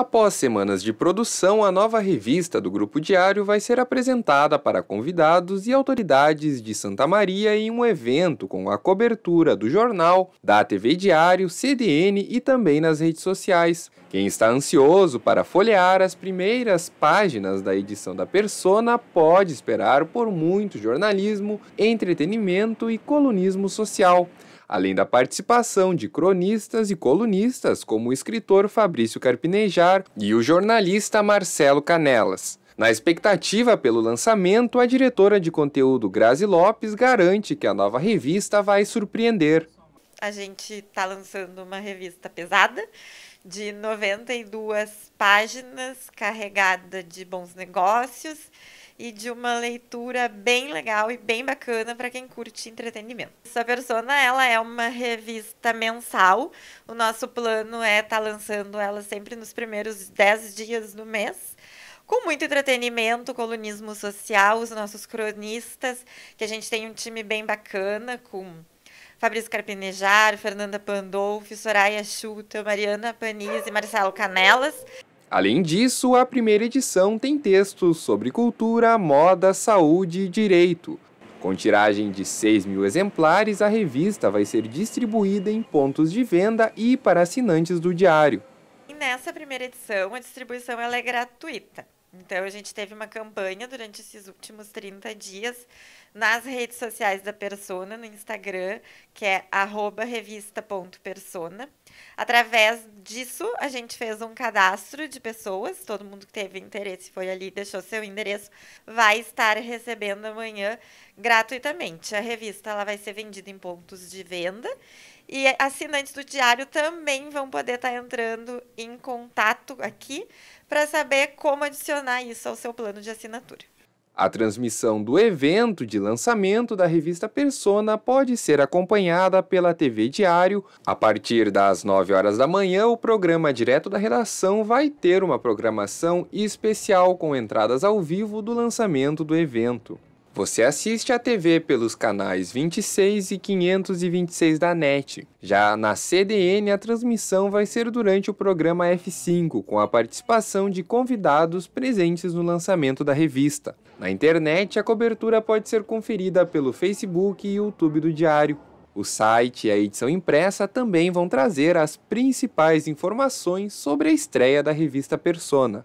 Após semanas de produção, a nova revista do Grupo Diário vai ser apresentada para convidados e autoridades de Santa Maria em um evento com a cobertura do jornal, da TV Diário, CDN e também nas redes sociais. Quem está ansioso para folhear as primeiras páginas da edição da Persona pode esperar por muito jornalismo, entretenimento e colunismo social além da participação de cronistas e colunistas como o escritor Fabrício Carpinejar e o jornalista Marcelo Canelas. Na expectativa pelo lançamento, a diretora de conteúdo Grazi Lopes garante que a nova revista vai surpreender. A gente está lançando uma revista pesada, de 92 páginas, carregada de bons negócios e de uma leitura bem legal e bem bacana para quem curte entretenimento. Essa persona ela é uma revista mensal. O nosso plano é estar tá lançando ela sempre nos primeiros 10 dias do mês com muito entretenimento, colunismo social, os nossos cronistas, que a gente tem um time bem bacana com Fabrício Carpinejar, Fernanda Pandolfi, Soraya Schulte, Mariana Paniz e Marcelo Canelas. Além disso, a primeira edição tem textos sobre cultura, moda, saúde e direito. Com tiragem de 6 mil exemplares, a revista vai ser distribuída em pontos de venda e para assinantes do diário. E nessa primeira edição, a distribuição é gratuita. Então, a gente teve uma campanha durante esses últimos 30 dias nas redes sociais da Persona, no Instagram, que é revista.persona. Através disso, a gente fez um cadastro de pessoas. Todo mundo que teve interesse foi ali, deixou seu endereço, vai estar recebendo amanhã gratuitamente. A revista ela vai ser vendida em pontos de venda e assinantes do diário também vão poder estar entrando em contato aqui para saber como adicionar isso ao seu plano de assinatura. A transmissão do evento de lançamento da revista Persona pode ser acompanhada pela TV Diário. A partir das 9 horas da manhã, o programa Direto da Redação vai ter uma programação especial com entradas ao vivo do lançamento do evento. Você assiste à TV pelos canais 26 e 526 da NET. Já na CDN, a transmissão vai ser durante o programa F5, com a participação de convidados presentes no lançamento da revista. Na internet, a cobertura pode ser conferida pelo Facebook e YouTube do Diário. O site e a edição impressa também vão trazer as principais informações sobre a estreia da revista Persona.